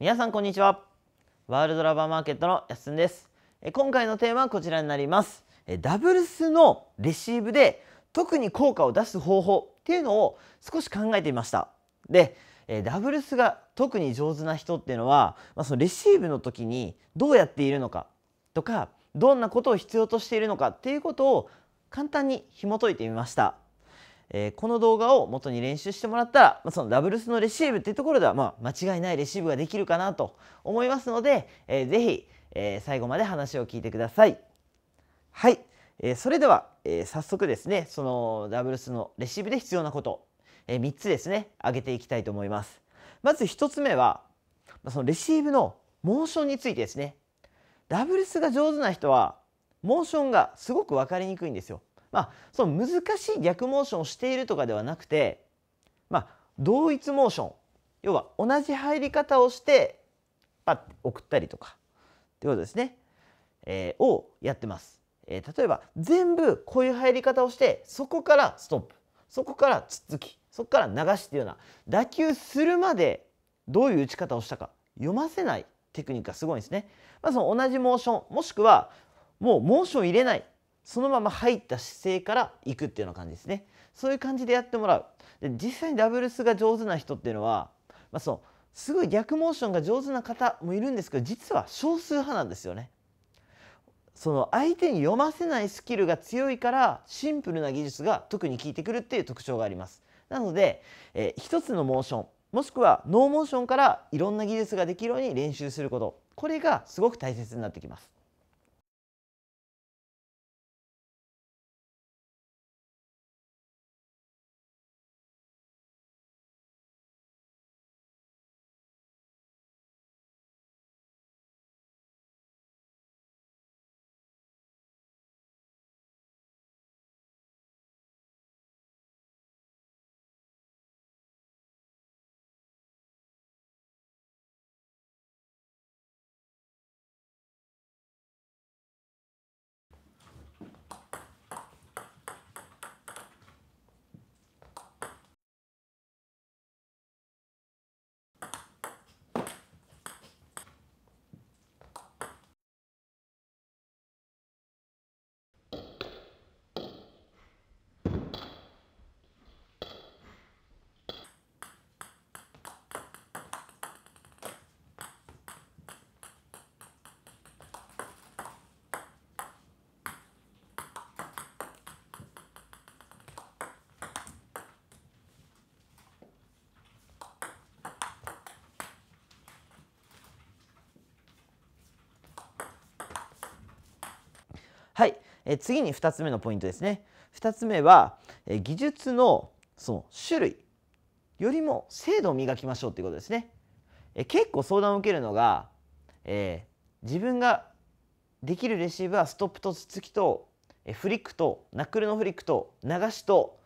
皆さんこんにちはワールドラバーマーケットのやすんです今回のテーマはこちらになりますダブルスのレシーブで特に効果を出す方法っていうのを少し考えてみましたでダブルスが特に上手な人っていうのは、まあ、そのレシーブの時にどうやっているのかとかどんなことを必要としているのかっていうことを簡単に紐解いてみましたえー、この動画を元に練習してもらったら、まあ、そのダブルスのレシーブっていうところでは、まあ、間違いないレシーブができるかなと思いますので、えー、ぜひ、えー、最後まで話を聞いてください。はい、えー、それでは、えー、早速ですねそのダブルスのレシーブで必要なこと、えー、3つですね挙げていきたいと思います。まず1つ目はまそのレシーブのモーションについてですねダブルスが上手な人はモーションがすごく分かりにくいんですよ。まあ、その難しい逆モーションをしているとかではなくて、まあ、同一モーション要は同じ入り方をしてパッて送ったりとかってことですね、えー、をやってます、えー、例えば全部こういう入り方をしてそこからストップそこからつっつきそこから流しっていうような打球するまでどういう打ち方をしたか読ませないテクニックがすごいんですね。まあ、その同じモーションもしくはもうモーション入れないそのまま入った姿勢から行くっていうような感じですねそういう感じでやってもらうで実際にダブルスが上手な人っていうのは、まあ、そうすごい逆モーションが上手な方もいるんですけど実は少数派なんですよねその相手に読ませないスキルが強いからシンプルな技術が特に効いてくるっていう特徴がありますなので、えー、一つのモーションもしくはノーモーションからいろんな技術ができるように練習することこれがすごく大切になってきますはい、え次に2つ目のポイントですね。2つ目は、え技術のその種類よりも精度を磨きましょうということですね。え結構相談を受けるのが、えー、自分ができるレシーブはストップとツツキと、えフリックとナックルのフリックと流しと、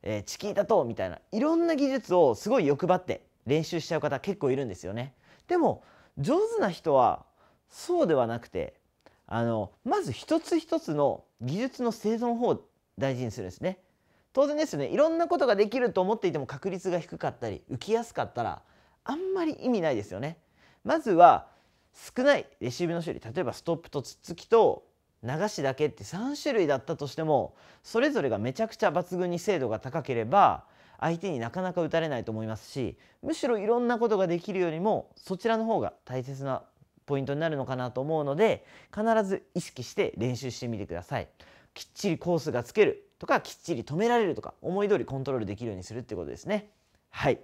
えー、チキータとみたいないろんな技術をすごい欲張って練習しちゃう方結構いるんですよね。でも上手な人はそうではなくてあのまず一つ一つの技術の生存法を大事にするんですね。当然ですよねいろんなことができると思っていても確率が低かったり浮きやすかったらあんまり意味ないですよね。まずは少ないレシーブの種類例えばストップとツッツキと流しだけって3種類だったとしてもそれぞれがめちゃくちゃ抜群に精度が高ければ相手になかなか打たれないと思いますしむしろいろんなことができるよりもそちらの方が大切なポイントになるのかなと思うので必ず意識して練習してみてください。きっちりコースがつけるとかきっちり止められるとか思い通りコントロールできるようにするってことですね。はい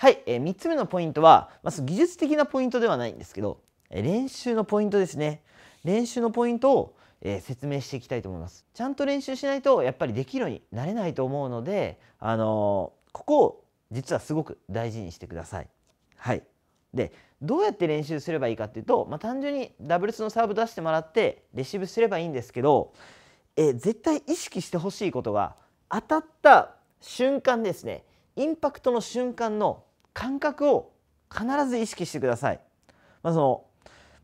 はい、えー、3つ目のポイントは、まず技術的なポイントではないんですけど、え練習のポイントですね。練習のポイントを、えー、説明していきたいと思います。ちゃんと練習しないとやっぱりできるようになれないと思うので、あのー、ここを実はすごく大事にしてください。はい。で、どうやって練習すればいいかっていうと、まあ、単純にダブルスのサーブ出してもらってレシーブすればいいんですけど、えー、絶対意識してほしいことが当たった瞬間ですねインパクトの瞬間の感覚を必ず意識してください。まあ、その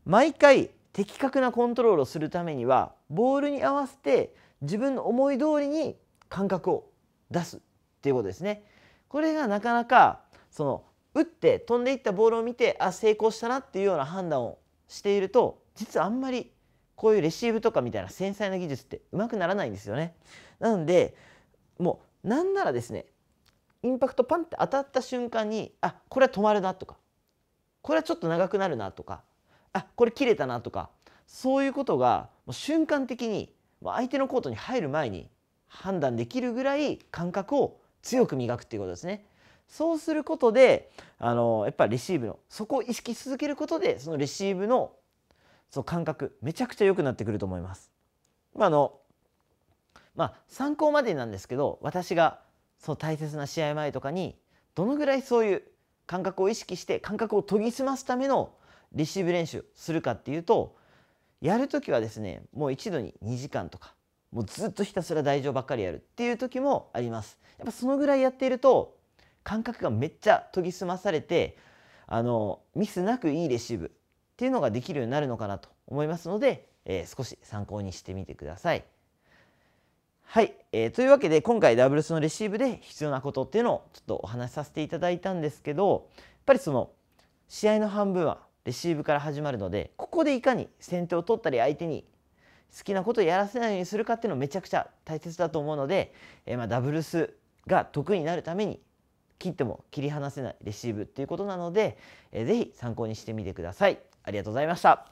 毎回的確なコントロールをするためにはボールに合わせて自分の思い通りに感覚を出すっていうことですね。これがなかなかその打って飛んでいったボールを見てあ成功したなっていうような判断をしていると実はあんまりこういうレシーブとかみたいな繊細な技術ってうまくならないんですよね。なのでもうなんならですねインパクトパンって当たった瞬間にあこれは止まるなとかこれはちょっと長くなるなとかあこれ切れたなとかそういうことがもう瞬間的に相手のコートに入る前に判断できるぐらい感覚を強く磨くっていうことですね。そうすることであのやっぱりレシーブのそこを意識し続けることでそのレシーブのその感覚めちゃくちゃ良くなってくると思います。まあのまあ、参考までなんですけど私がそう大切な試合前とかにどのぐらいそういう感覚を意識して感覚を研ぎ澄ますためのレシーブ練習するかっていうとやる時はですねもう一度に2時間とかもうずっとひたすら台上ばっかりやるっていう時もありますやっぱそのぐらいやっていると感覚がめっちゃ研ぎ澄まされてあのミスなくいいレシーブっていうのができるようになるのかなと思いますので、えー、少し参考にしてみてください。はい、えー、というわけで今回ダブルスのレシーブで必要なことっていうのをちょっとお話しさせていただいたんですけどやっぱりその試合の半分はレシーブから始まるのでここでいかに先手を取ったり相手に好きなことをやらせないようにするかっていうのめちゃくちゃ大切だと思うので、えー、まダブルスが得意になるために切っても切り離せないレシーブっていうことなので、えー、ぜ参考にしてみてください。ありがとうございました。